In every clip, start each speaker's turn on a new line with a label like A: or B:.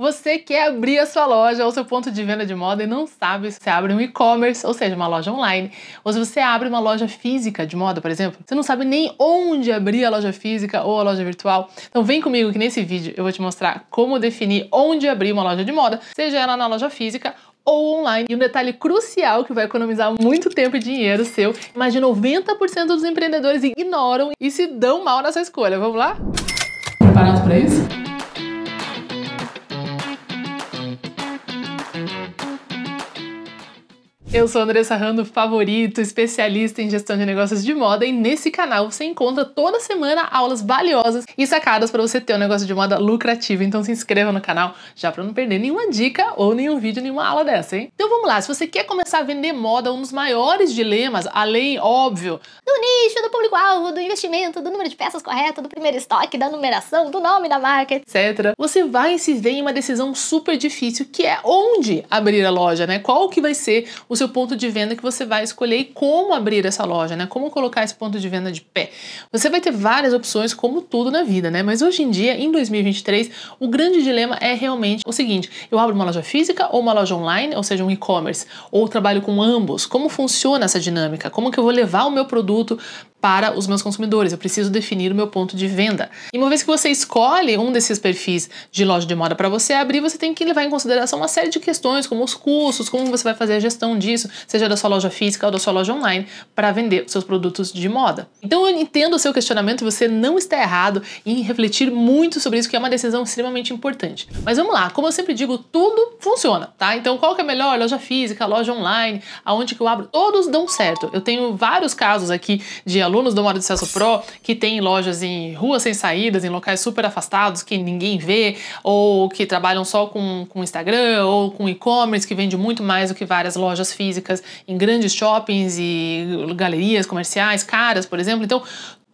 A: Você quer abrir a sua loja ou seu ponto de venda de moda e não sabe se abre um e-commerce, ou seja, uma loja online, ou se você abre uma loja física de moda, por exemplo, você não sabe nem onde abrir a loja física ou a loja virtual. Então vem comigo que nesse vídeo eu vou te mostrar como definir onde abrir uma loja de moda, seja ela na loja física ou online. E um detalhe crucial que vai economizar muito tempo e dinheiro seu. Mais de 90% dos empreendedores ignoram e se dão mal nessa escolha. Vamos lá? Preparado para isso? Eu sou Andressa Rando, favorito, especialista em gestão de negócios de moda, e nesse canal você encontra toda semana aulas valiosas e sacadas para você ter um negócio de moda lucrativo. Então se inscreva no canal já para não perder nenhuma dica ou nenhum vídeo, nenhuma aula dessa, hein? Então vamos lá, se você quer começar a vender moda, um dos maiores dilemas, além, óbvio, do nicho, do público-alvo, do investimento, do número de peças correto, do primeiro estoque, da numeração, do nome da marca, etc., você vai se ver em uma decisão super difícil que é onde abrir a loja, né? Qual que vai ser o seu ponto de venda que você vai escolher e como abrir essa loja, né? Como colocar esse ponto de venda de pé. Você vai ter várias opções, como tudo na vida, né? Mas hoje em dia, em 2023, o grande dilema é realmente o seguinte: eu abro uma loja física ou uma loja online, ou seja, um e-commerce, ou trabalho com ambos. Como funciona essa dinâmica? Como que eu vou levar o meu produto para os meus consumidores. Eu preciso definir o meu ponto de venda. E uma vez que você escolhe um desses perfis de loja de moda para você abrir, você tem que levar em consideração uma série de questões, como os custos, como você vai fazer a gestão disso, seja da sua loja física ou da sua loja online, para vender seus produtos de moda. Então eu entendo o seu questionamento, você não está errado em refletir muito sobre isso, que é uma decisão extremamente importante. Mas vamos lá, como eu sempre digo, tudo funciona, tá? Então qual que é melhor? Loja física, loja online, aonde que eu abro? Todos dão certo. Eu tenho vários casos aqui de alunos do Modo de Sucesso Pro que têm lojas em ruas sem saídas, em locais super afastados que ninguém vê, ou que trabalham só com, com Instagram ou com e-commerce, que vende muito mais do que várias lojas físicas em grandes shoppings e galerias comerciais caras, por exemplo. Então,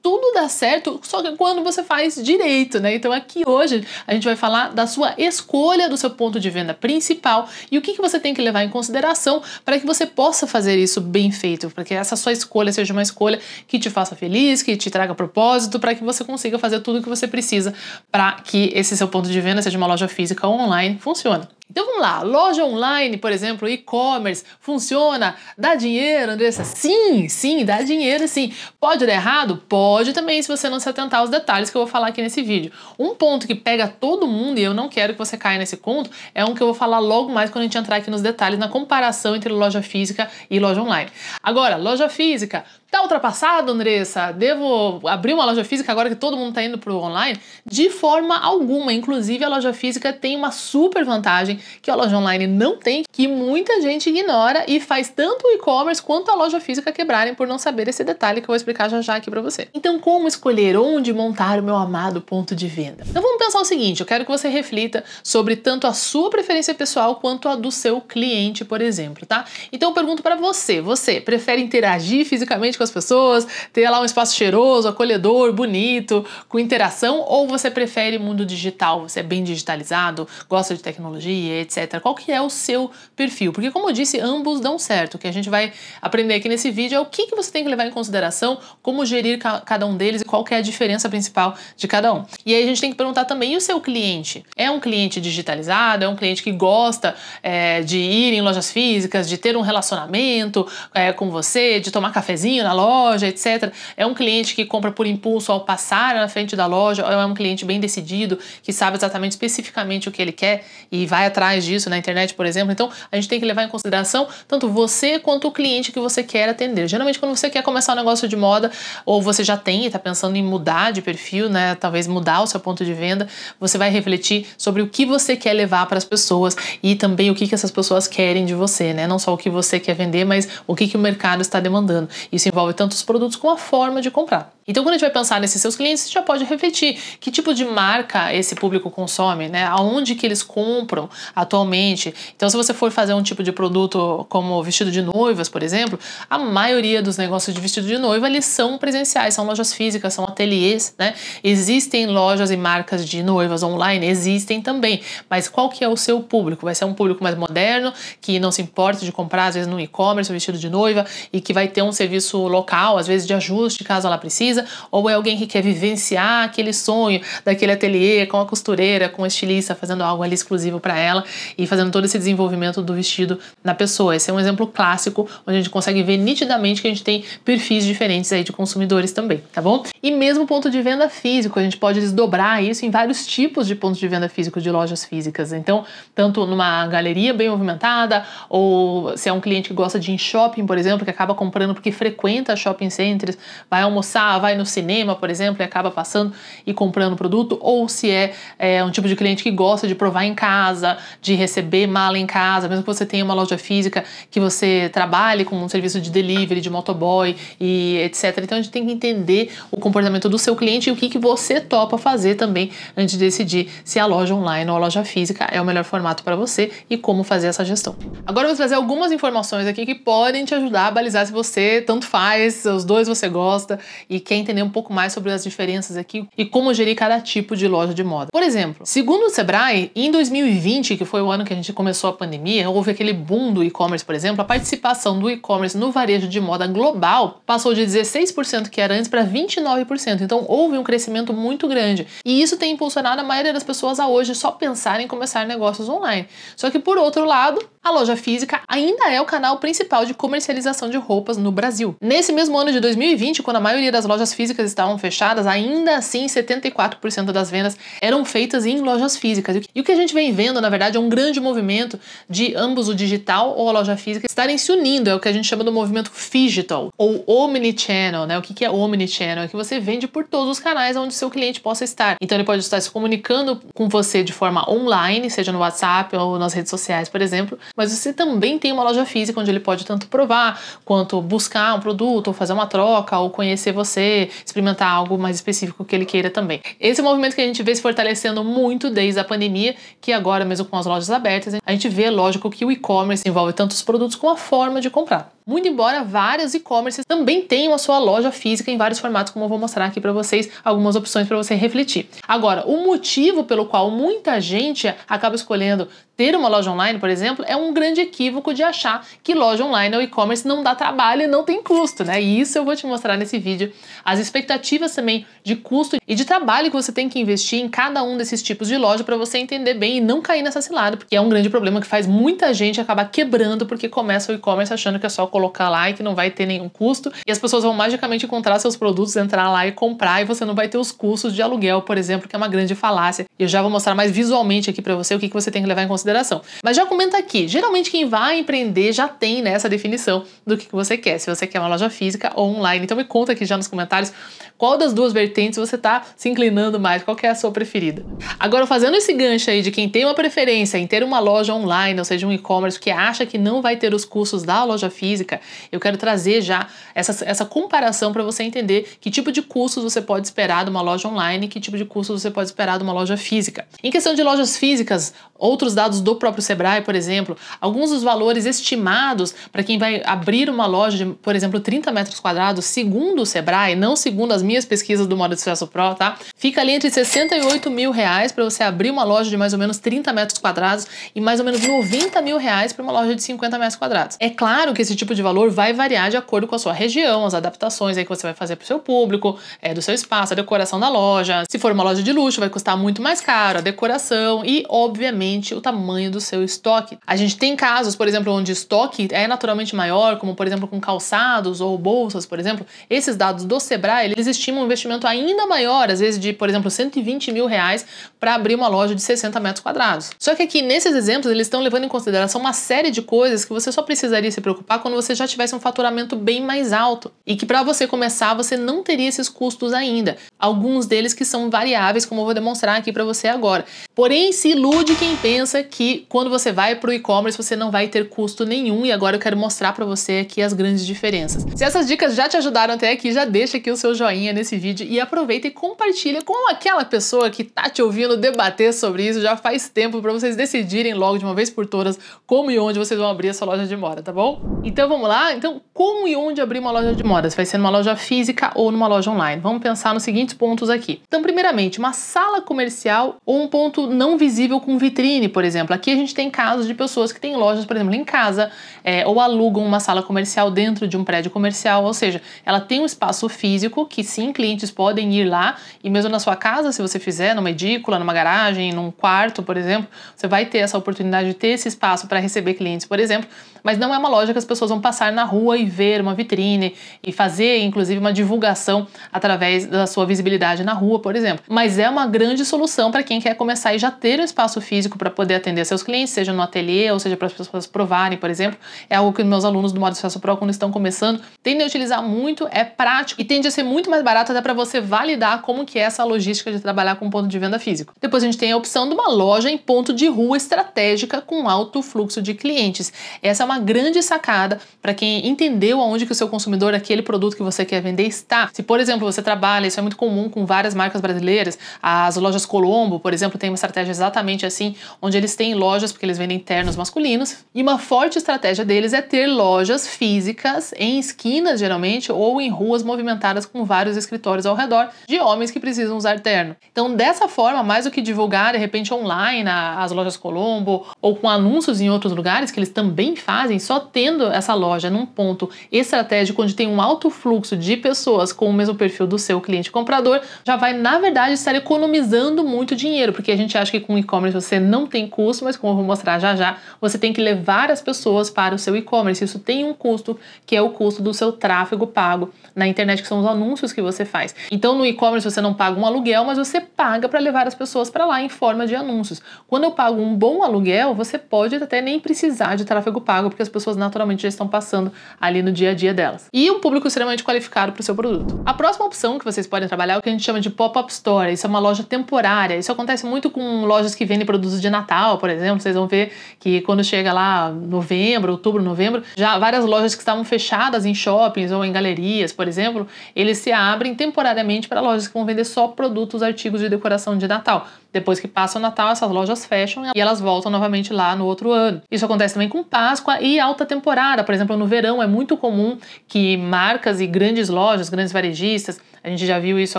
A: tudo dá certo, só que quando você faz direito, né? Então aqui hoje a gente vai falar da sua escolha do seu ponto de venda principal e o que, que você tem que levar em consideração para que você possa fazer isso bem feito, para que essa sua escolha seja uma escolha que te faça feliz, que te traga propósito, para que você consiga fazer tudo o que você precisa para que esse seu ponto de venda, seja uma loja física ou online, funcione. Então vamos lá, loja online, por exemplo, e-commerce, funciona? Dá dinheiro, Andressa? Sim, sim, dá dinheiro sim. Pode dar errado? Pode também, se você não se atentar aos detalhes que eu vou falar aqui nesse vídeo. Um ponto que pega todo mundo, e eu não quero que você caia nesse conto, é um que eu vou falar logo mais quando a gente entrar aqui nos detalhes, na comparação entre loja física e loja online. Agora, loja física, Tá ultrapassado, Andressa? Devo abrir uma loja física agora que todo mundo tá indo pro online? De forma alguma. Inclusive, a loja física tem uma super vantagem que a loja online não tem, que muita gente ignora e faz tanto o e-commerce quanto a loja física quebrarem por não saber esse detalhe que eu vou explicar já já aqui para você. Então, como escolher onde montar o meu amado ponto de venda? Então, vamos pensar o seguinte, eu quero que você reflita sobre tanto a sua preferência pessoal quanto a do seu cliente, por exemplo, tá? Então, eu pergunto para você, você prefere interagir fisicamente com as pessoas, ter lá um espaço cheiroso, acolhedor, bonito, com interação, ou você prefere mundo digital? Você é bem digitalizado, gosta de tecnologia, etc. Qual que é o seu perfil? Porque, como eu disse, ambos dão certo. O que a gente vai aprender aqui nesse vídeo é o que, que você tem que levar em consideração, como gerir ca cada um deles e qual que é a diferença principal de cada um. E aí a gente tem que perguntar também, e o seu cliente? É um cliente digitalizado? É um cliente que gosta é, de ir em lojas físicas, de ter um relacionamento é, com você, de tomar cafezinho na loja, etc. É um cliente que compra por impulso ao passar na frente da loja, ou é um cliente bem decidido, que sabe exatamente especificamente o que ele quer e vai atrás disso na internet, por exemplo. Então, a gente tem que levar em consideração tanto você quanto o cliente que você quer atender. Geralmente, quando você quer começar um negócio de moda, ou você já tem e está pensando em mudar de perfil, né? Talvez mudar o seu ponto de venda, você vai refletir sobre o que você quer levar para as pessoas e também o que, que essas pessoas querem de você, né? Não só o que você quer vender, mas o que, que o mercado está demandando. Isso é envolve tanto os produtos como a forma de comprar. Então, quando a gente vai pensar nesses seus clientes, você já pode refletir que tipo de marca esse público consome, né? Aonde que eles compram atualmente. Então, se você for fazer um tipo de produto como vestido de noivas, por exemplo, a maioria dos negócios de vestido de noiva eles são presenciais, são lojas físicas, são ateliês, né? Existem lojas e marcas de noivas online, existem também. Mas qual que é o seu público? Vai ser um público mais moderno, que não se importa de comprar, às vezes, no e-commerce, o vestido de noiva, e que vai ter um serviço local, às vezes, de ajuste, caso ela precise precisa, ou é alguém que quer vivenciar aquele sonho daquele ateliê com a costureira, com a estilista, fazendo algo ali exclusivo para ela e fazendo todo esse desenvolvimento do vestido na pessoa. Esse é um exemplo clássico onde a gente consegue ver nitidamente que a gente tem perfis diferentes aí de consumidores também, tá bom? E mesmo ponto de venda físico, a gente pode desdobrar isso em vários tipos de pontos de venda físico de lojas físicas. Então, tanto numa galeria bem movimentada, ou se é um cliente que gosta de ir em shopping, por exemplo, que acaba comprando porque frequenta shopping centers, vai almoçar, vai vai no cinema, por exemplo, e acaba passando e comprando o produto, ou se é, é um tipo de cliente que gosta de provar em casa, de receber mala em casa, mesmo que você tenha uma loja física, que você trabalhe com um serviço de delivery, de motoboy e etc. Então a gente tem que entender o comportamento do seu cliente e o que, que você topa fazer também antes de decidir se a loja online ou a loja física é o melhor formato para você e como fazer essa gestão. Agora eu vou trazer algumas informações aqui que podem te ajudar a balizar se você tanto faz, os dois você gosta e quem quer entender um pouco mais sobre as diferenças aqui e como gerir cada tipo de loja de moda. Por exemplo, segundo o Sebrae, em 2020, que foi o ano que a gente começou a pandemia, houve aquele boom do e-commerce, por exemplo, a participação do e-commerce no varejo de moda global passou de 16% que era antes para 29%. Então houve um crescimento muito grande. E isso tem impulsionado a maioria das pessoas a hoje só pensar em começar negócios online. Só que por outro lado, a loja física ainda é o canal principal de comercialização de roupas no Brasil. Nesse mesmo ano de 2020, quando a maioria das lojas lojas físicas estavam fechadas, ainda assim 74% das vendas eram feitas em lojas físicas. E o que a gente vem vendo, na verdade, é um grande movimento de ambos o digital ou a loja física estarem se unindo, é o que a gente chama do movimento digital ou omnichannel, né? O que é omnichannel? É que você vende por todos os canais onde seu cliente possa estar. Então ele pode estar se comunicando com você de forma online, seja no WhatsApp ou nas redes sociais, por exemplo, mas você também tem uma loja física onde ele pode tanto provar quanto buscar um produto, ou fazer uma troca, ou conhecer você, experimentar algo mais específico que ele queira também. Esse é um movimento que a gente vê se fortalecendo muito desde a pandemia, que agora mesmo com as lojas abertas, a gente vê, lógico, que o e-commerce envolve tanto os produtos como a forma de comprar. Muito embora várias e-commerces também tenham a sua loja física em vários formatos, como eu vou mostrar aqui para vocês algumas opções para você refletir. Agora, o motivo pelo qual muita gente acaba escolhendo ter uma loja online, por exemplo, é um grande equívoco de achar que loja online ou e-commerce não dá trabalho e não tem custo, né? E isso eu vou te mostrar nesse vídeo. As expectativas também de custo e de trabalho que você tem que investir em cada um desses tipos de loja para você entender bem e não cair nessa cilada, porque é um grande problema que faz muita gente acabar quebrando porque começa o e-commerce achando que é só colocar lá e que não vai ter nenhum custo. E as pessoas vão magicamente encontrar seus produtos, entrar lá e comprar, e você não vai ter os custos de aluguel, por exemplo, que é uma grande falácia. E eu já vou mostrar mais visualmente aqui para você o que, que você tem que levar em consideração. Mas já comenta aqui: geralmente quem vai empreender já tem né, essa definição do que, que você quer, se você quer uma loja física ou online. Então me conta aqui já nos comentários qual das duas vertentes você está se inclinando mais, qual é a sua preferida. Agora, fazendo esse gancho aí de quem tem uma preferência em ter uma loja online, ou seja, um e-commerce, que acha que não vai ter os custos da loja física, eu quero trazer já essa, essa comparação para você entender que tipo de custos você pode esperar de uma loja online, que tipo de custos você pode esperar de uma loja física. Em questão de lojas físicas, outros dados do próprio Sebrae, por exemplo, alguns dos valores estimados para quem vai abrir uma loja de, por exemplo, 30 metros quadrados, segundo o Sebrae, não segundo as minhas pesquisas do Modo de Sucesso Pro, tá? Fica ali entre 68 mil reais para você abrir uma loja de mais ou menos 30 metros quadrados e mais ou menos 90 mil reais para uma loja de 50 metros quadrados. É claro que esse tipo de valor vai variar de acordo com a sua região, as adaptações aí que você vai fazer para o seu público, é, do seu espaço, a decoração da loja. Se for uma loja de luxo, vai custar muito mais caro a decoração e, obviamente, naturalmente o tamanho do seu estoque. A gente tem casos, por exemplo, onde estoque é naturalmente maior, como por exemplo com calçados ou bolsas, por exemplo. Esses dados do Sebrae, eles estimam um investimento ainda maior, às vezes de, por exemplo, 120 mil reais para abrir uma loja de 60 metros quadrados. Só que aqui, nesses exemplos, eles estão levando em consideração uma série de coisas que você só precisaria se preocupar quando você já tivesse um faturamento bem mais alto e que para você começar, você não teria esses custos ainda. Alguns deles que são variáveis, como eu vou demonstrar aqui para você agora. Porém, se ilude quem pensa que quando você vai para o e-commerce você não vai ter custo nenhum e agora eu quero mostrar para você aqui as grandes diferenças. Se essas dicas já te ajudaram até aqui, já deixa aqui o seu joinha nesse vídeo e aproveita e compartilha com aquela pessoa que tá te ouvindo debater sobre isso já faz tempo para vocês decidirem logo de uma vez por todas como e onde vocês vão abrir a sua loja de moda, tá bom? Então vamos lá? Então, como e onde abrir uma loja de moda? Se vai ser numa loja física ou numa loja online? Vamos pensar nos seguintes pontos aqui. Então, primeiramente, uma sala comercial ou um ponto não visível com vitrine vitrine, por exemplo. Aqui a gente tem casos de pessoas que têm lojas, por exemplo, em casa, é, ou alugam uma sala comercial dentro de um prédio comercial, ou seja, ela tem um espaço físico que sim, clientes podem ir lá, e mesmo na sua casa, se você fizer, numa edícula, numa garagem, num quarto, por exemplo, você vai ter essa oportunidade de ter esse espaço para receber clientes, por exemplo, mas não é uma loja que as pessoas vão passar na rua e ver uma vitrine e fazer, inclusive, uma divulgação através da sua visibilidade na rua, por exemplo. Mas é uma grande solução para quem quer começar e já ter um espaço físico para poder atender seus clientes, seja no ateliê ou seja para as pessoas provarem, por exemplo, é algo que meus alunos do Modo Sucesso Pro, quando estão começando, tendem a utilizar muito, é prático e tende a ser muito mais barato até para você validar como que é essa logística de trabalhar com ponto de venda físico. Depois a gente tem a opção de uma loja em ponto de rua estratégica com alto fluxo de clientes. Essa é uma grande sacada para quem entendeu aonde que o seu consumidor, aquele produto que você quer vender está. Se, por exemplo, você trabalha, isso é muito comum com várias marcas brasileiras, as lojas Colombo, por exemplo, tem uma estratégia exatamente assim, onde eles têm lojas, porque eles vendem ternos masculinos, e uma forte estratégia deles é ter lojas físicas em esquinas, geralmente, ou em ruas movimentadas com vários escritórios ao redor de homens que precisam usar terno. Então, dessa forma, mais do que divulgar de repente online as lojas Colombo ou com anúncios em outros lugares, que eles também fazem, só tendo essa loja num ponto estratégico onde tem um alto fluxo de pessoas com o mesmo perfil do seu cliente comprador, já vai, na verdade, estar economizando muito dinheiro, porque a gente acha que com e-commerce você não não tem custo, mas como eu vou mostrar já já, você tem que levar as pessoas para o seu e-commerce. Isso tem um custo, que é o custo do seu tráfego pago na internet, que são os anúncios que você faz. Então, no e-commerce você não paga um aluguel, mas você paga para levar as pessoas para lá em forma de anúncios. Quando eu pago um bom aluguel, você pode até nem precisar de tráfego pago, porque as pessoas naturalmente já estão passando ali no dia a dia delas. E um público extremamente qualificado para o seu produto. A próxima opção que vocês podem trabalhar é o que a gente chama de pop-up store. Isso é uma loja temporária. Isso acontece muito com lojas que vendem produtos de de Natal, por exemplo, vocês vão ver que quando chega lá novembro, outubro, novembro, já várias lojas que estavam fechadas em shoppings ou em galerias, por exemplo, eles se abrem temporariamente para lojas que vão vender só produtos, artigos de decoração de Natal. Depois que passa o Natal, essas lojas fecham e elas voltam novamente lá no outro ano. Isso acontece também com Páscoa e alta temporada. Por exemplo, no verão é muito comum que marcas e grandes lojas, grandes varejistas, a gente já viu isso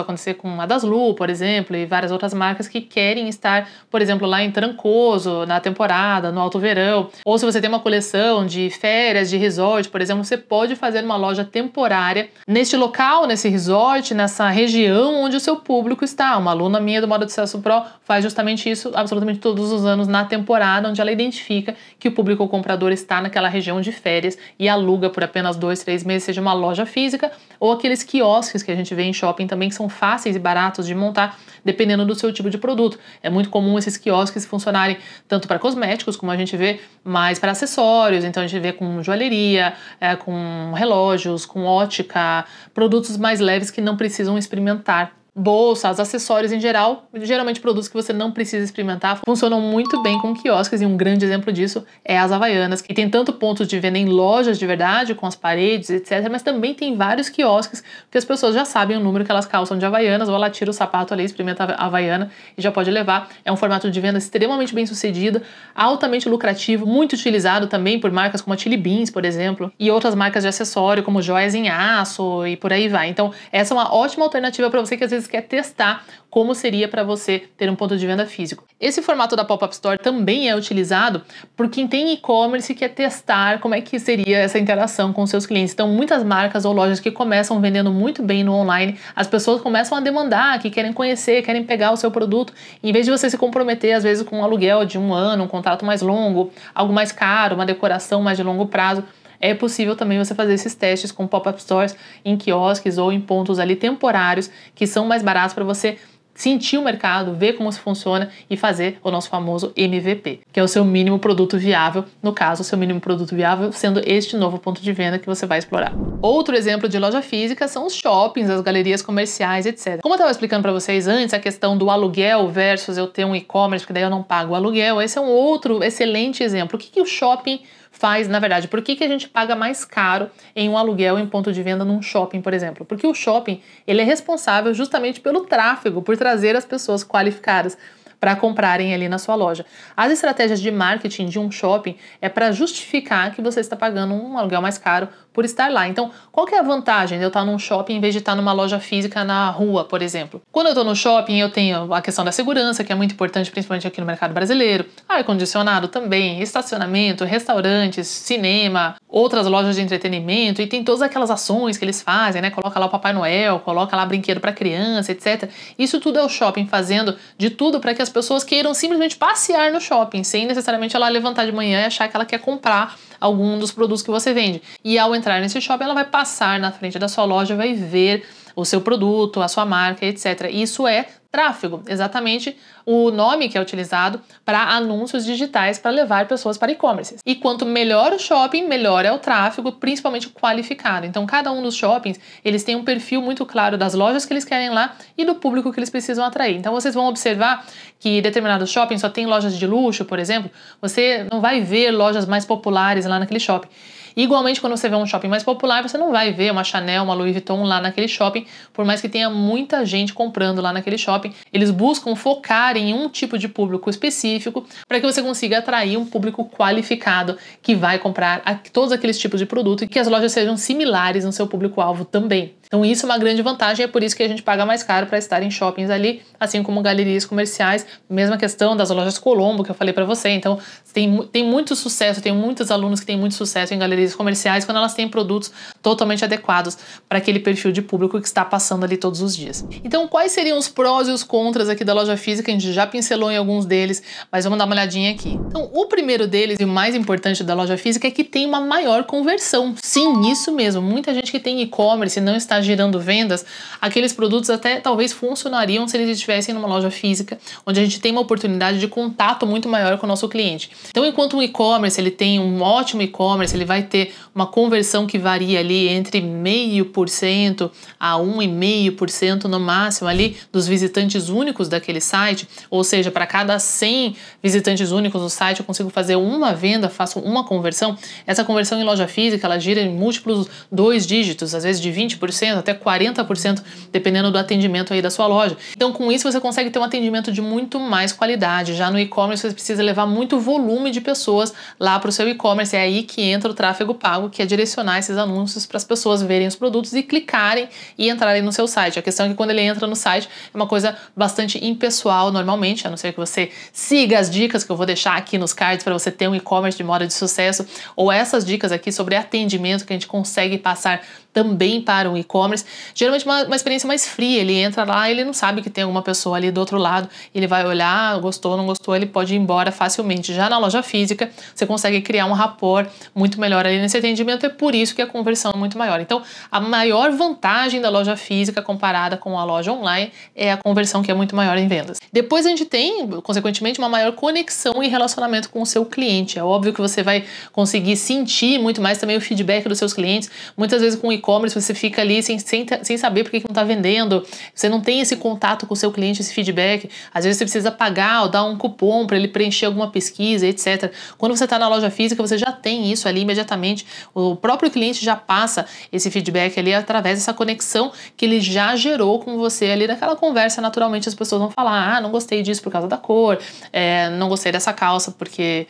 A: acontecer com a Daslu, por exemplo, e várias outras marcas que querem estar, por exemplo, lá em Trancoso, na temporada, no alto verão. Ou se você tem uma coleção de férias, de resort, por exemplo, você pode fazer uma loja temporária neste local, nesse resort, nessa região onde o seu público está. Uma aluna minha do Modo de Sucesso Pro faz justamente isso absolutamente todos os anos na temporada, onde ela identifica que o público o comprador está naquela região de férias e aluga por apenas dois, três meses, seja uma loja física ou aqueles quiosques que a gente vê em shopping também que são fáceis e baratos de montar, dependendo do seu tipo de produto. É muito comum esses quiosques funcionarem tanto para cosméticos, como a gente vê, mas para acessórios. Então a gente vê com joalheria, é, com relógios, com ótica, produtos mais leves que não precisam experimentar bolsas, acessórios em geral, geralmente produtos que você não precisa experimentar, funcionam muito bem com quiosques e um grande exemplo disso é as Havaianas, que tem tanto pontos de venda em lojas de verdade, com as paredes, etc, mas também tem vários quiosques que as pessoas já sabem o número que elas calçam de Havaianas, ou ela tira o sapato ali, experimenta a Havaiana e já pode levar. É um formato de venda extremamente bem sucedido, altamente lucrativo, muito utilizado também por marcas como a Chili Beans, por exemplo, e outras marcas de acessório como joias em aço e por aí vai. Então, essa é uma ótima alternativa para você que às vezes quer é testar como seria para você ter um ponto de venda físico. Esse formato da Pop-Up Store também é utilizado por quem tem e-commerce e quer testar como é que seria essa interação com seus clientes. Então, muitas marcas ou lojas que começam vendendo muito bem no online, as pessoas começam a demandar, que querem conhecer, querem pegar o seu produto, em vez de você se comprometer, às vezes, com um aluguel de um ano, um contrato mais longo, algo mais caro, uma decoração mais de longo prazo é possível também você fazer esses testes com pop-up stores em quiosques ou em pontos ali temporários que são mais baratos para você sentir o mercado, ver como se funciona e fazer o nosso famoso MVP, que é o seu mínimo produto viável, no caso, o seu mínimo produto viável sendo este novo ponto de venda que você vai explorar. Outro exemplo de loja física são os shoppings, as galerias comerciais, etc. Como eu estava explicando para vocês antes, a questão do aluguel versus eu ter um e-commerce, que daí eu não pago o aluguel, esse é um outro excelente exemplo. O que, que o shopping faz, na verdade, por que, que a gente paga mais caro em um aluguel em ponto de venda num shopping, por exemplo? Porque o shopping ele é responsável justamente pelo tráfego, por trazer as pessoas qualificadas para comprarem ali na sua loja. As estratégias de marketing de um shopping é para justificar que você está pagando um aluguel mais caro por estar lá. Então, qual que é a vantagem de eu estar num shopping em vez de estar numa loja física na rua, por exemplo? Quando eu estou no shopping, eu tenho a questão da segurança, que é muito importante, principalmente aqui no mercado brasileiro, ar-condicionado também, estacionamento, restaurantes, cinema, outras lojas de entretenimento, e tem todas aquelas ações que eles fazem, né? Coloca lá o Papai Noel, coloca lá brinquedo para criança, etc. Isso tudo é o shopping fazendo de tudo para que as pessoas queiram simplesmente passear no shopping, sem necessariamente ela levantar de manhã e achar que ela quer comprar algum dos produtos que você vende. E ao entrar entrar nesse shopping, ela vai passar na frente da sua loja, vai ver o seu produto, a sua marca, etc. Isso é tráfego, exatamente o nome que é utilizado para anúncios digitais para levar pessoas para e-commerce. E quanto melhor o shopping, melhor é o tráfego, principalmente qualificado. Então, cada um dos shoppings, eles têm um perfil muito claro das lojas que eles querem lá e do público que eles precisam atrair. Então, vocês vão observar que determinado shopping só tem lojas de luxo, por exemplo, você não vai ver lojas mais populares lá naquele shopping. Igualmente, quando você vê um shopping mais popular, você não vai ver uma Chanel, uma Louis Vuitton lá naquele shopping, por mais que tenha muita gente comprando lá naquele shopping. Eles buscam focar em um tipo de público específico para que você consiga atrair um público qualificado que vai comprar todos aqueles tipos de produto e que as lojas sejam similares no seu público-alvo também. Então isso é uma grande vantagem, é por isso que a gente paga mais caro para estar em shoppings ali, assim como galerias comerciais. Mesma questão das lojas Colombo que eu falei para você. Então tem, tem muito sucesso, tem muitos alunos que têm muito sucesso em galerias comerciais quando elas têm produtos totalmente adequados para aquele perfil de público que está passando ali todos os dias. Então quais seriam os prós e os contras aqui da loja física? A gente já pincelou em alguns deles, mas vamos dar uma olhadinha aqui. Então o primeiro deles e o mais importante da loja física é que tem uma maior conversão. Sim, isso mesmo. Muita gente que tem e-commerce não está girando gerando vendas, aqueles produtos até talvez funcionariam se eles estivessem numa loja física, onde a gente tem uma oportunidade de contato muito maior com o nosso cliente. Então, enquanto o e-commerce ele tem um ótimo e-commerce, ele vai ter uma conversão que varia ali entre meio por cento a um e meio por cento no máximo ali dos visitantes únicos daquele site, ou seja, para cada 100 visitantes únicos no site eu consigo fazer uma venda, faço uma conversão. Essa conversão em loja física ela gira em múltiplos dois dígitos, às vezes de 20% 30%, até 40%, dependendo do atendimento aí da sua loja. Então, com isso, você consegue ter um atendimento de muito mais qualidade. Já no e-commerce, você precisa levar muito volume de pessoas lá para o seu e-commerce. É aí que entra o tráfego pago, que é direcionar esses anúncios para as pessoas verem os produtos e clicarem e entrarem no seu site. A questão é que quando ele entra no site, é uma coisa bastante impessoal normalmente, a não ser que você siga as dicas que eu vou deixar aqui nos cards para você ter um e-commerce de moda de sucesso, ou essas dicas aqui sobre atendimento que a gente consegue passar também para o e-commerce. Geralmente uma, uma experiência mais fria, ele entra lá, ele não sabe que tem alguma pessoa ali do outro lado, ele vai olhar, gostou, não gostou, ele pode ir embora facilmente. Já na loja física, você consegue criar um rapport muito melhor ali nesse atendimento, é por isso que a conversão é muito maior. Então, a maior vantagem da loja física comparada com a loja online é a conversão que é muito maior em vendas. Depois a gente tem, consequentemente, uma maior conexão e relacionamento com o seu cliente. É óbvio que você vai conseguir sentir muito mais também o feedback dos seus clientes. Muitas vezes com e e-commerce, você fica ali sem, sem, sem saber por que não está vendendo, você não tem esse contato com o seu cliente, esse feedback. Às vezes você precisa pagar ou dar um cupom para ele preencher alguma pesquisa, etc. Quando você está na loja física, você já tem isso ali imediatamente. O próprio cliente já passa esse feedback ali através dessa conexão que ele já gerou com você ali naquela conversa. Naturalmente as pessoas vão falar: ah, não gostei disso por causa da cor, é, não gostei dessa calça porque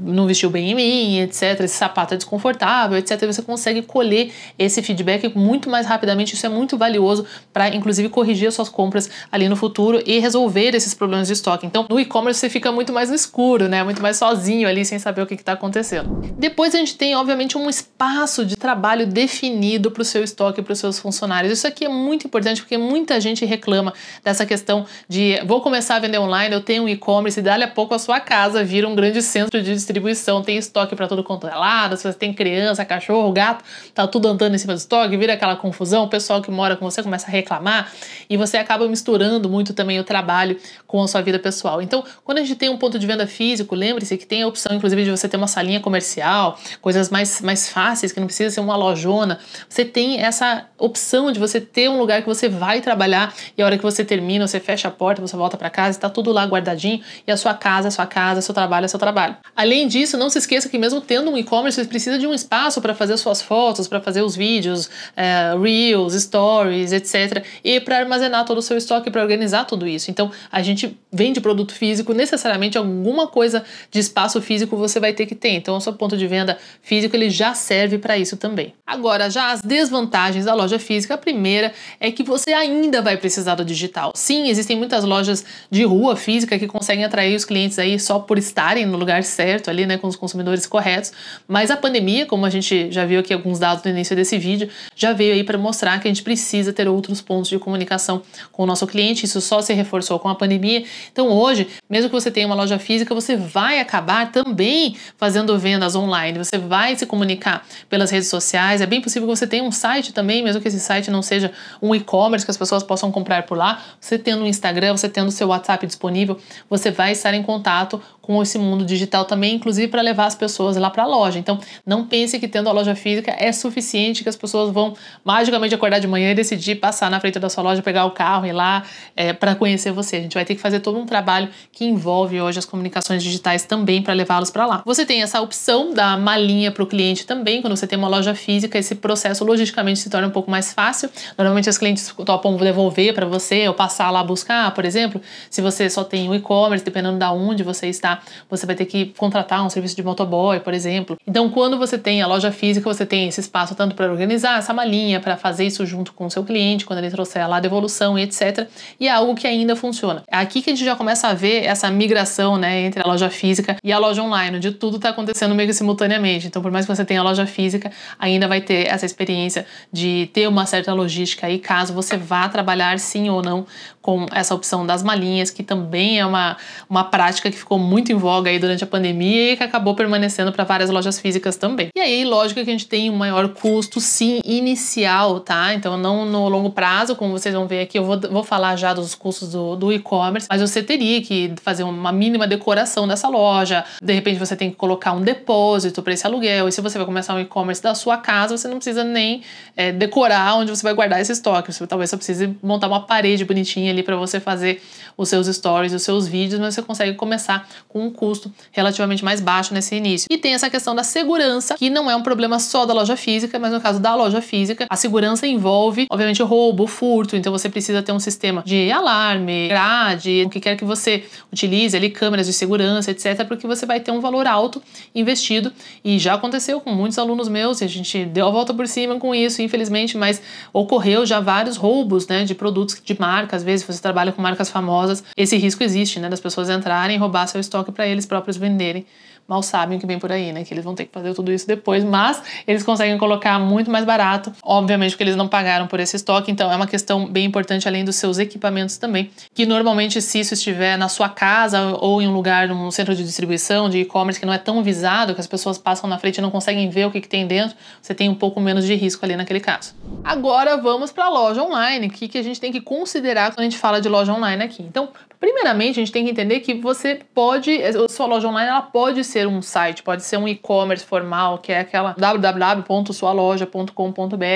A: não vestiu bem em mim, etc. Esse sapato é desconfortável, etc. Você consegue colher esse feedback muito mais rapidamente. Isso é muito valioso para, inclusive, corrigir as suas compras ali no futuro e resolver esses problemas de estoque. Então, no e-commerce você fica muito mais no escuro, né? Muito mais sozinho ali, sem saber o que está acontecendo. Depois a gente tem, obviamente, um espaço de trabalho definido para o seu estoque, para os seus funcionários. Isso aqui é muito importante porque muita gente reclama dessa questão de vou começar a vender online, eu tenho um e-commerce e dali a pouco a sua casa vira um grande centro de de distribuição, tem estoque para todo quanto é lado, se você tem criança, cachorro, gato, tá tudo andando em cima do estoque, vira aquela confusão, o pessoal que mora com você começa a reclamar e você acaba misturando muito também o trabalho com a sua vida pessoal. Então, quando a gente tem um ponto de venda físico, lembre-se que tem a opção, inclusive, de você ter uma salinha comercial, coisas mais, mais fáceis, que não precisa ser uma lojona. Você tem essa opção de você ter um lugar que você vai trabalhar e a hora que você termina, você fecha a porta, você volta para casa, está tudo lá guardadinho e a sua casa é sua casa, seu trabalho é seu trabalho. A Além disso, não se esqueça que mesmo tendo um e-commerce, você precisa de um espaço para fazer suas fotos, para fazer os vídeos, é, reels, stories, etc. E para armazenar todo o seu estoque, para organizar tudo isso. Então, a gente vende produto físico, necessariamente alguma coisa de espaço físico você vai ter que ter. Então, o seu ponto de venda físico ele já serve para isso também. Agora, já as desvantagens da loja física, a primeira é que você ainda vai precisar do digital. Sim, existem muitas lojas de rua física que conseguem atrair os clientes aí só por estarem no lugar certo certo ali, né, com os consumidores corretos. Mas a pandemia, como a gente já viu aqui alguns dados no início desse vídeo, já veio aí para mostrar que a gente precisa ter outros pontos de comunicação com o nosso cliente. Isso só se reforçou com a pandemia. Então hoje, mesmo que você tenha uma loja física, você vai acabar também fazendo vendas online. Você vai se comunicar pelas redes sociais. É bem possível que você tenha um site também, mesmo que esse site não seja um e-commerce que as pessoas possam comprar por lá. Você tendo um Instagram, você tendo seu WhatsApp disponível, você vai estar em contato com esse mundo digital também, inclusive para levar as pessoas lá para a loja. Então, não pense que tendo a loja física é suficiente que as pessoas vão magicamente acordar de manhã e decidir passar na frente da sua loja, pegar o carro e ir lá é, para conhecer você. A gente vai ter que fazer todo um trabalho que envolve hoje as comunicações digitais também para levá-los para lá. Você tem essa opção da malinha para o cliente também. Quando você tem uma loja física, esse processo logisticamente se torna um pouco mais fácil. Normalmente, os clientes topam devolver para você ou passar lá buscar, por exemplo. Se você só tem o e-commerce, dependendo da onde você está você vai ter que contratar um serviço de motoboy, por exemplo. Então, quando você tem a loja física, você tem esse espaço tanto para organizar essa malinha, para fazer isso junto com o seu cliente, quando ele trouxer lá a devolução e etc. E é algo que ainda funciona. É aqui que a gente já começa a ver essa migração né, entre a loja física e a loja online, onde tudo está acontecendo meio que simultaneamente. Então, por mais que você tenha a loja física, ainda vai ter essa experiência de ter uma certa logística aí, caso você vá trabalhar sim ou não com essa opção das malinhas, que também é uma, uma prática que ficou muito muito em voga aí durante a pandemia e que acabou permanecendo para várias lojas físicas também. E aí, lógico que a gente tem um maior custo, sim, inicial, tá? Então, não no longo prazo, como vocês vão ver aqui, eu vou, vou falar já dos custos do, do e-commerce, mas você teria que fazer uma mínima decoração dessa loja, de repente você tem que colocar um depósito para esse aluguel, e se você vai começar um e-commerce da sua casa, você não precisa nem é, decorar onde você vai guardar esse estoque, você, talvez você precise montar uma parede bonitinha ali para você fazer os seus stories, os seus vídeos, mas você consegue começar com um custo relativamente mais baixo nesse início. E tem essa questão da segurança, que não é um problema só da loja física, mas no caso da loja física, a segurança envolve, obviamente, roubo, furto, então você precisa ter um sistema de alarme, grade, o que quer que você utilize ali, câmeras de segurança, etc., porque você vai ter um valor alto investido. E já aconteceu com muitos alunos meus, e a gente deu a volta por cima com isso, infelizmente, mas ocorreu já vários roubos né, de produtos de marca, às vezes você trabalha com marcas famosas, esse risco existe, né? Das pessoas entrarem e roubar seu estoque estoque para eles próprios venderem. Mal sabem o que vem por aí, né? Que eles vão ter que fazer tudo isso depois, mas eles conseguem colocar muito mais barato, obviamente, porque eles não pagaram por esse estoque, então é uma questão bem importante, além dos seus equipamentos também. Que normalmente, se isso estiver na sua casa ou em um lugar, num centro de distribuição, de e-commerce que não é tão visado, que as pessoas passam na frente e não conseguem ver o que, que tem dentro, você tem um pouco menos de risco ali naquele caso. Agora vamos para a loja online, o que, que a gente tem que considerar quando a gente fala de loja online aqui. Então, Primeiramente, a gente tem que entender que você pode, a sua loja online ela pode ser um site, pode ser um e-commerce formal, que é aquela www.sualoja.com.br,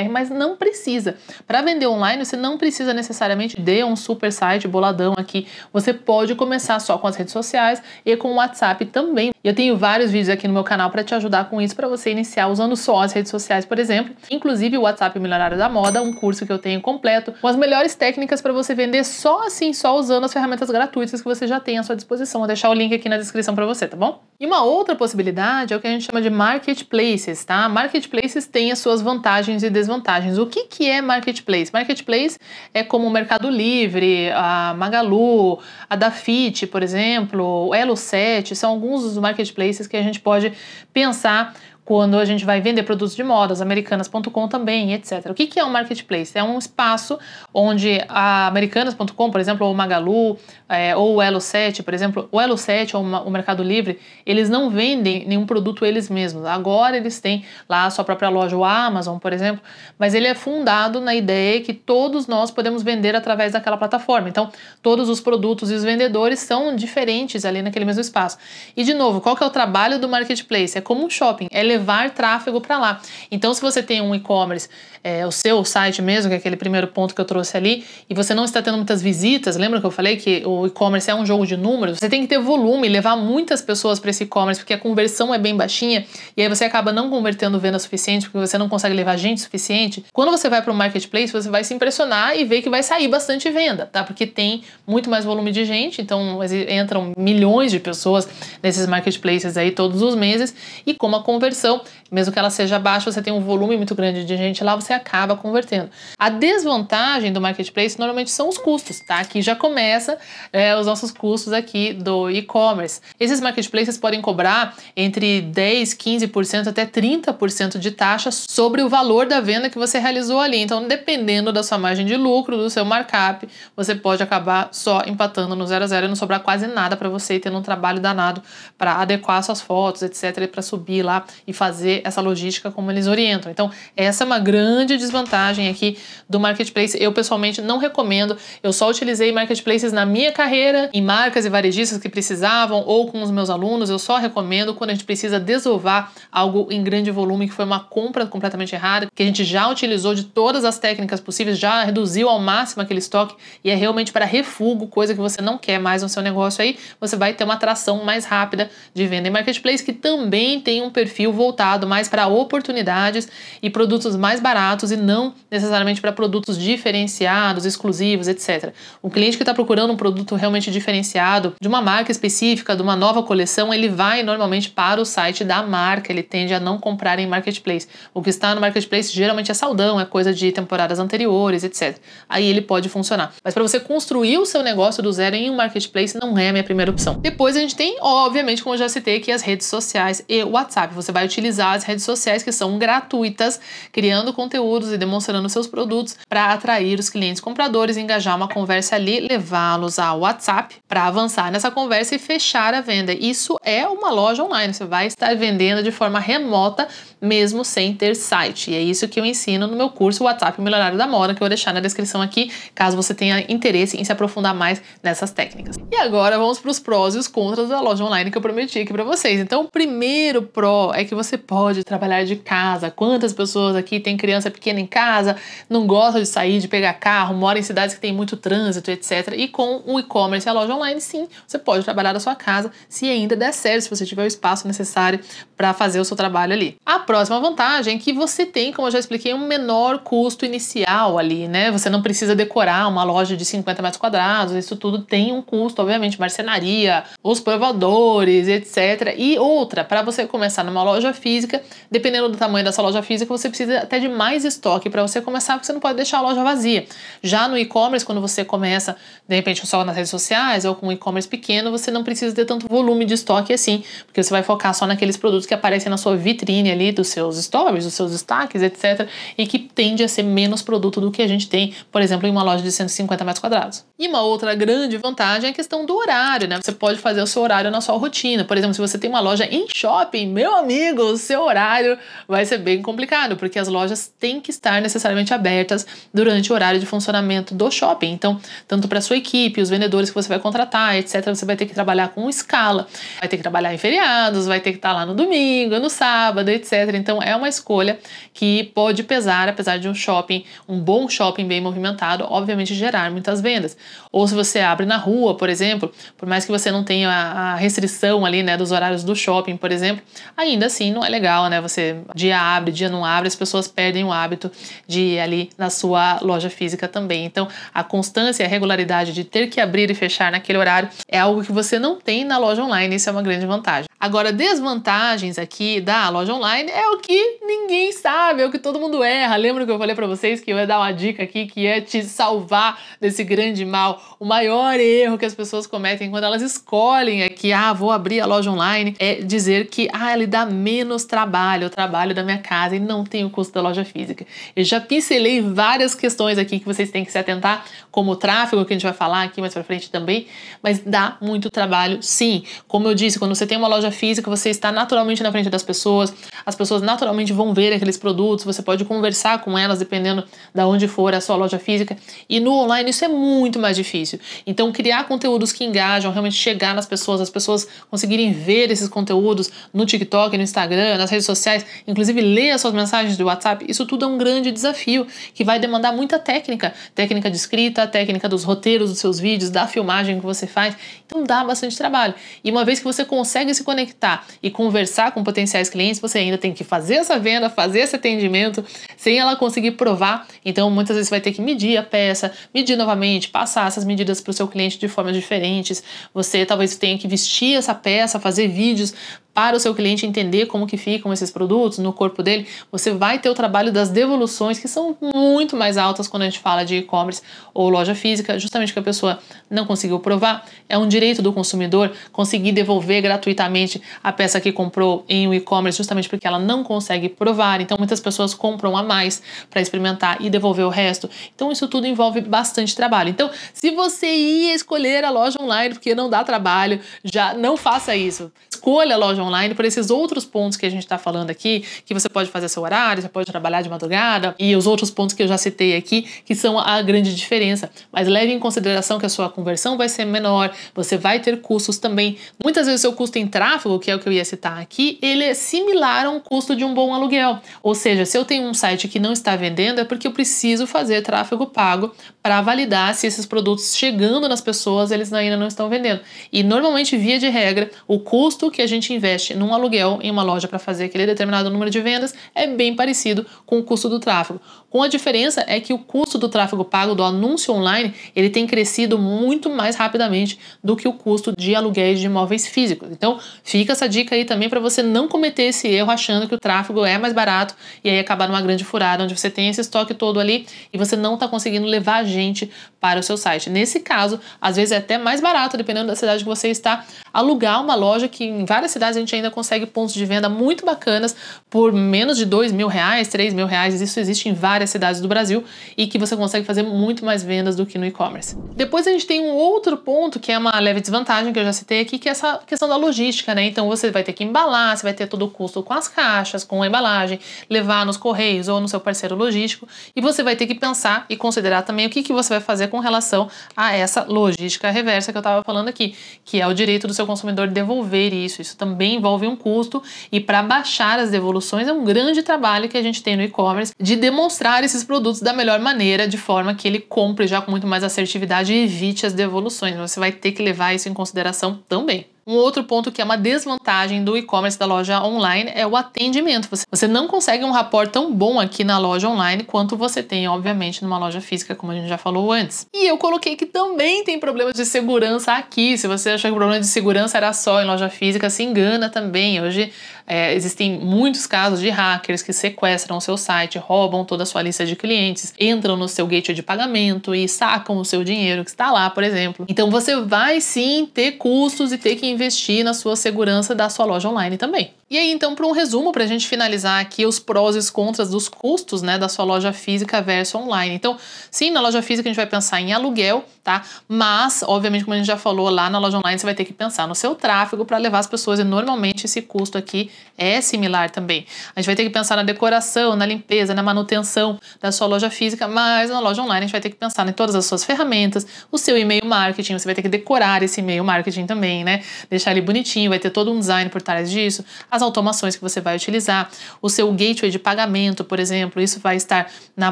A: mas não precisa. Para vender online, você não precisa necessariamente de um super site boladão aqui. Você pode começar só com as redes sociais e com o WhatsApp também e eu tenho vários vídeos aqui no meu canal para te ajudar com isso, para você iniciar usando só as redes sociais, por exemplo. Inclusive o WhatsApp Milionário da Moda, um curso que eu tenho completo, com as melhores técnicas para você vender só assim, só usando as ferramentas gratuitas que você já tem à sua disposição. Vou deixar o link aqui na descrição para você, tá bom? E uma outra possibilidade é o que a gente chama de marketplaces, tá? Marketplaces têm as suas vantagens e desvantagens. O que, que é marketplace? Marketplace é como o Mercado Livre, a Magalu, a Dafit, por exemplo, o Elo7, são alguns dos marketplaces marketplaces que a gente pode pensar quando a gente vai vender produtos de modas, americanas.com também, etc. O que, que é um marketplace? É um espaço onde a americanas.com, por exemplo, ou Magalu, é, ou o Elo7, por exemplo, o Elo7 ou o Mercado Livre, eles não vendem nenhum produto eles mesmos. Agora eles têm lá a sua própria loja, o Amazon, por exemplo, mas ele é fundado na ideia que todos nós podemos vender através daquela plataforma. Então, todos os produtos e os vendedores são diferentes ali naquele mesmo espaço. E, de novo, qual que é o trabalho do marketplace? É como um shopping, é levar tráfego para lá. Então, se você tem um e-commerce, é, o seu site mesmo, que é aquele primeiro ponto que eu trouxe ali, e você não está tendo muitas visitas, lembra que eu falei que o e-commerce é um jogo de números? Você tem que ter volume, levar muitas pessoas para esse e-commerce, porque a conversão é bem baixinha, e aí você acaba não convertendo venda suficiente, porque você não consegue levar gente suficiente. Quando você vai para o marketplace, você vai se impressionar e ver que vai sair bastante venda, tá? Porque tem muito mais volume de gente, então entram milhões de pessoas nesses marketplaces aí todos os meses, e como a conversão então mesmo que ela seja baixa, você tem um volume muito grande de gente lá, você acaba convertendo. A desvantagem do marketplace normalmente são os custos, tá? Aqui já começa é, os nossos custos aqui do e-commerce. Esses marketplaces podem cobrar entre 10, 15% até 30% de taxa sobre o valor da venda que você realizou ali. Então, dependendo da sua margem de lucro, do seu markup, você pode acabar só empatando no zero a zero e não sobrar quase nada para você e tendo um trabalho danado para adequar suas fotos, etc, para subir lá e fazer fazer essa logística como eles orientam. Então, essa é uma grande desvantagem aqui do marketplace. Eu pessoalmente não recomendo. Eu só utilizei marketplaces na minha carreira, em marcas e varejistas que precisavam ou com os meus alunos. Eu só recomendo quando a gente precisa desovar algo em grande volume que foi uma compra completamente errada, que a gente já utilizou de todas as técnicas possíveis, já reduziu ao máximo aquele estoque e é realmente para refugo, coisa que você não quer mais no seu negócio aí, você vai ter uma atração mais rápida de venda em marketplace que também tem um perfil voltado voltado mais para oportunidades e produtos mais baratos e não necessariamente para produtos diferenciados, exclusivos, etc. O cliente que está procurando um produto realmente diferenciado de uma marca específica, de uma nova coleção, ele vai normalmente para o site da marca, ele tende a não comprar em marketplace. O que está no marketplace geralmente é saldão, é coisa de temporadas anteriores, etc. Aí ele pode funcionar. Mas para você construir o seu negócio do zero em um marketplace não é a minha primeira opção. Depois a gente tem, obviamente, como eu já citei, aqui as redes sociais e o WhatsApp. Você vai utilizar as redes sociais que são gratuitas, criando conteúdos e demonstrando seus produtos para atrair os clientes compradores, engajar uma conversa ali, levá-los ao WhatsApp para avançar nessa conversa e fechar a venda. Isso é uma loja online, você vai estar vendendo de forma remota mesmo sem ter site. E é isso que eu ensino no meu curso WhatsApp Milionário da Moda, que eu vou deixar na descrição aqui, caso você tenha interesse em se aprofundar mais nessas técnicas. E agora vamos para os prós e os contras da loja online que eu prometi aqui para vocês. Então, o primeiro pró é que você pode pode trabalhar de casa. Quantas pessoas aqui têm criança pequena em casa, não gostam de sair, de pegar carro, moram em cidades que tem muito trânsito, etc. E com o e-commerce e a loja online, sim, você pode trabalhar da sua casa se ainda der certo, se você tiver o espaço necessário para fazer o seu trabalho ali. A próxima vantagem é que você tem, como eu já expliquei, um menor custo inicial ali, né? Você não precisa decorar uma loja de 50 metros quadrados, isso tudo tem um custo, obviamente, marcenaria, os provadores, etc. E outra, para você começar numa loja física, física. Dependendo do tamanho dessa loja física, você precisa até de mais estoque para você começar, porque você não pode deixar a loja vazia. Já no e-commerce, quando você começa, de repente, só nas redes sociais ou com um e-commerce pequeno, você não precisa ter tanto volume de estoque assim, porque você vai focar só naqueles produtos que aparecem na sua vitrine ali, dos seus stories, dos seus destaques, etc. E que tende a ser menos produto do que a gente tem, por exemplo, em uma loja de 150 metros quadrados. E uma outra grande vantagem é a questão do horário, né? Você pode fazer o seu horário na sua rotina. Por exemplo, se você tem uma loja em shopping, meu amigo, o seu horário vai ser bem complicado, porque as lojas têm que estar necessariamente abertas durante o horário de funcionamento do shopping. Então, tanto para sua equipe, os vendedores que você vai contratar, etc., você vai ter que trabalhar com escala, vai ter que trabalhar em feriados, vai ter que estar lá no domingo, no sábado, etc. Então, é uma escolha que pode pesar, apesar de um shopping, um bom shopping bem movimentado, obviamente gerar muitas vendas. Ou se você abre na rua, por exemplo, por mais que você não tenha a restrição ali, né, dos horários do shopping, por exemplo, ainda assim não é legal né? Você dia abre, dia não abre, as pessoas perdem o hábito de ir ali na sua loja física também. Então, a constância, a regularidade de ter que abrir e fechar naquele horário é algo que você não tem na loja online, isso é uma grande vantagem. Agora, desvantagens aqui da loja online é o que ninguém sabe, é o que todo mundo erra. Lembra que eu falei para vocês que eu ia dar uma dica aqui que é te salvar desse grande mal? O maior erro que as pessoas cometem quando elas escolhem aqui, ah, vou abrir a loja online, é dizer que, ah, ele dá menos trabalho trabalho, eu trabalho da minha casa e não tenho o custo da loja física. Eu já pincelei várias questões aqui que vocês têm que se atentar, como o tráfego, que a gente vai falar aqui mais para frente também, mas dá muito trabalho, sim. Como eu disse, quando você tem uma loja física, você está naturalmente na frente das pessoas, as pessoas naturalmente vão ver aqueles produtos, você pode conversar com elas dependendo da onde for a sua loja física. E no online isso é muito mais difícil. Então criar conteúdos que engajam, realmente chegar nas pessoas, as pessoas conseguirem ver esses conteúdos no TikTok, no Instagram, nas redes sociais, inclusive ler as suas mensagens do WhatsApp, isso tudo é um grande desafio que vai demandar muita técnica, técnica de escrita, técnica dos roteiros dos seus vídeos, da filmagem que você faz. Então dá bastante trabalho. E uma vez que você consegue se conectar e conversar com potenciais clientes, você ainda tem que fazer essa venda, fazer esse atendimento, sem ela conseguir provar. Então muitas vezes você vai ter que medir a peça, medir novamente, passar essas medidas para o seu cliente de formas diferentes. Você talvez tenha que vestir essa peça, fazer vídeos para o seu cliente entender como que ficam esses produtos no corpo dele, você vai ter o trabalho das devoluções que são muito mais altas quando a gente fala de e-commerce ou loja física, justamente que a pessoa não conseguiu provar, é um direito do consumidor conseguir devolver gratuitamente a peça que comprou em um e-commerce justamente porque ela não consegue provar. Então muitas pessoas compram a mais para experimentar e devolver o resto. Então isso tudo envolve bastante trabalho. Então, se você ia escolher a loja online porque não dá trabalho, já não faça isso escolha a loja online por esses outros pontos que a gente está falando aqui, que você pode fazer seu horário, você pode trabalhar de madrugada e os outros pontos que eu já citei aqui, que são a grande diferença. Mas leve em consideração que a sua conversão vai ser menor, você vai ter custos também. Muitas vezes o seu custo em tráfego, que é o que eu ia citar aqui, ele é similar a um custo de um bom aluguel. Ou seja, se eu tenho um site que não está vendendo, é porque eu preciso fazer tráfego pago para validar se esses produtos chegando nas pessoas, eles ainda não estão vendendo. E normalmente, via de regra, o custo custo que a gente investe num aluguel em uma loja para fazer aquele determinado número de vendas é bem parecido com o custo do tráfego. Com a diferença é que o custo do tráfego pago do anúncio online ele tem crescido muito mais rapidamente do que o custo de aluguéis de imóveis físicos. Então fica essa dica aí também para você não cometer esse erro achando que o tráfego é mais barato e aí acabar numa grande furada onde você tem esse estoque todo ali e você não está conseguindo levar a gente para o seu site. Nesse caso, às vezes é até mais barato, dependendo da cidade que você está, alugar uma loja que em várias cidades a gente ainda consegue pontos de venda muito bacanas por menos de dois mil reais, três mil reais. Isso existe em várias várias cidades do Brasil e que você consegue fazer muito mais vendas do que no e-commerce. Depois a gente tem um outro ponto que é uma leve desvantagem que eu já citei aqui, que é essa questão da logística, né? Então você vai ter que embalar, você vai ter todo o custo com as caixas, com a embalagem, levar nos correios ou no seu parceiro logístico e você vai ter que pensar e considerar também o que, que você vai fazer com relação a essa logística reversa que eu estava falando aqui, que é o direito do seu consumidor devolver isso. Isso também envolve um custo e para baixar as devoluções é um grande trabalho que a gente tem no e-commerce de demonstrar usar esses produtos da melhor maneira, de forma que ele compre já com muito mais assertividade e evite as devoluções. Você vai ter que levar isso em consideração também. Um outro ponto que é uma desvantagem do e-commerce da loja online é o atendimento. Você não consegue um rapport tão bom aqui na loja online quanto você tem, obviamente, numa loja física, como a gente já falou antes. E eu coloquei que também tem problemas de segurança aqui. Se você achou que o problema de segurança era só em loja física, se engana também. Hoje é, existem muitos casos de hackers que sequestram o seu site, roubam toda a sua lista de clientes, entram no seu gateway de pagamento e sacam o seu dinheiro que está lá, por exemplo. Então você vai sim ter custos e ter que investir na sua segurança da sua loja online também. E aí, então, para um resumo, para a gente finalizar aqui os prós e os contras dos custos né, da sua loja física versus online. Então, sim, na loja física a gente vai pensar em aluguel, tá? Mas, obviamente, como a gente já falou lá na loja online, você vai ter que pensar no seu tráfego para levar as pessoas e normalmente esse custo aqui é similar também. A gente vai ter que pensar na decoração, na limpeza, na manutenção da sua loja física, mas na loja online a gente vai ter que pensar em todas as suas ferramentas, o seu e-mail marketing, você vai ter que decorar esse e-mail marketing também, né? Deixar ele bonitinho, vai ter todo um design por trás disso as automações que você vai utilizar, o seu gateway de pagamento, por exemplo, isso vai estar na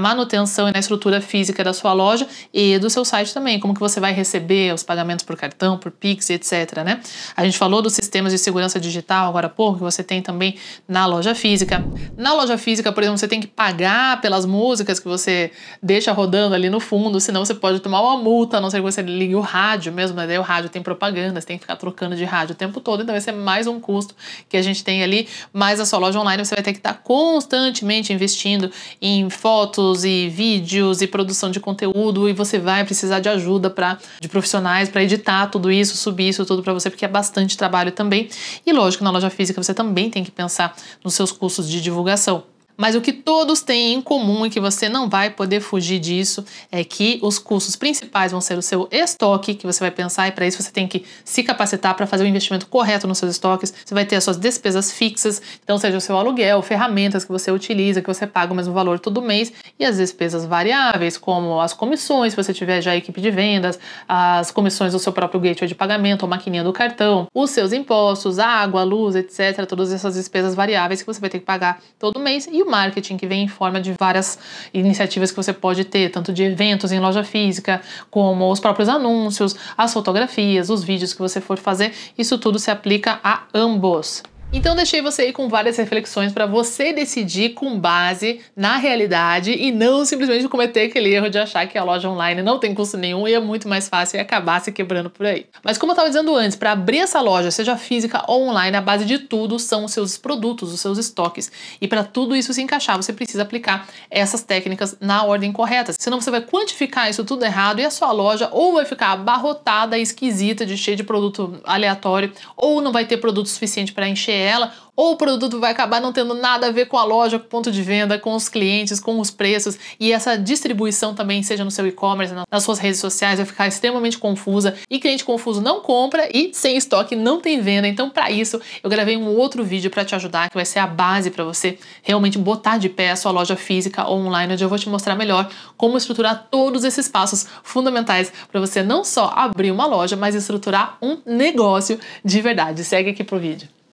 A: manutenção e na estrutura física da sua loja e do seu site também, como que você vai receber os pagamentos por cartão, por Pix, etc, né? A gente falou dos sistemas de segurança digital agora há pouco, que você tem também na loja física. Na loja física, por exemplo, você tem que pagar pelas músicas que você deixa rodando ali no fundo, senão você pode tomar uma multa, a não ser que você ligue o rádio mesmo, né? Daí o rádio tem propaganda, você tem que ficar trocando de rádio o tempo todo, então esse é mais um custo que a gente tem tem ali, mas a sua loja online você vai ter que estar tá constantemente investindo em fotos e vídeos e produção de conteúdo e você vai precisar de ajuda para de profissionais para editar tudo isso, subir isso tudo para você, porque é bastante trabalho também. E lógico, na loja física você também tem que pensar nos seus custos de divulgação. Mas o que todos têm em comum e que você não vai poder fugir disso é que os custos principais vão ser o seu estoque, que você vai pensar, e para isso você tem que se capacitar para fazer o investimento correto nos seus estoques. Você vai ter as suas despesas fixas, então seja o seu aluguel, ferramentas que você utiliza, que você paga o mesmo valor todo mês, e as despesas variáveis, como as comissões, se você tiver já a equipe de vendas, as comissões do seu próprio gateway de pagamento ou maquininha do cartão, os seus impostos, água, luz, etc. Todas essas despesas variáveis que você vai ter que pagar todo mês. E marketing, que vem em forma de várias iniciativas que você pode ter, tanto de eventos em loja física, como os próprios anúncios, as fotografias, os vídeos que você for fazer, isso tudo se aplica a ambos. Então deixei você aí com várias reflexões para você decidir com base na realidade e não simplesmente cometer aquele erro de achar que a loja online não tem custo nenhum e é muito mais fácil e acabar se quebrando por aí. Mas como eu estava dizendo antes, para abrir essa loja, seja física ou online, a base de tudo são os seus produtos, os seus estoques. E para tudo isso se encaixar, você precisa aplicar essas técnicas na ordem correta. Senão você vai quantificar isso tudo errado e a sua loja ou vai ficar abarrotada, esquisita, de cheio de produto aleatório, ou não vai ter produto suficiente para encher ela, ou o produto vai acabar não tendo nada a ver com a loja, com o ponto de venda, com os clientes, com os preços, e essa distribuição também, seja no seu e-commerce, nas suas redes sociais, vai ficar extremamente confusa. E cliente confuso não compra e sem estoque não tem venda. Então, para isso, eu gravei um outro vídeo para te ajudar, que vai ser a base para você realmente botar de pé a sua loja física ou online, onde eu vou te mostrar melhor como estruturar todos esses passos fundamentais para você não só abrir uma loja, mas estruturar um negócio de verdade. Segue aqui pro vídeo.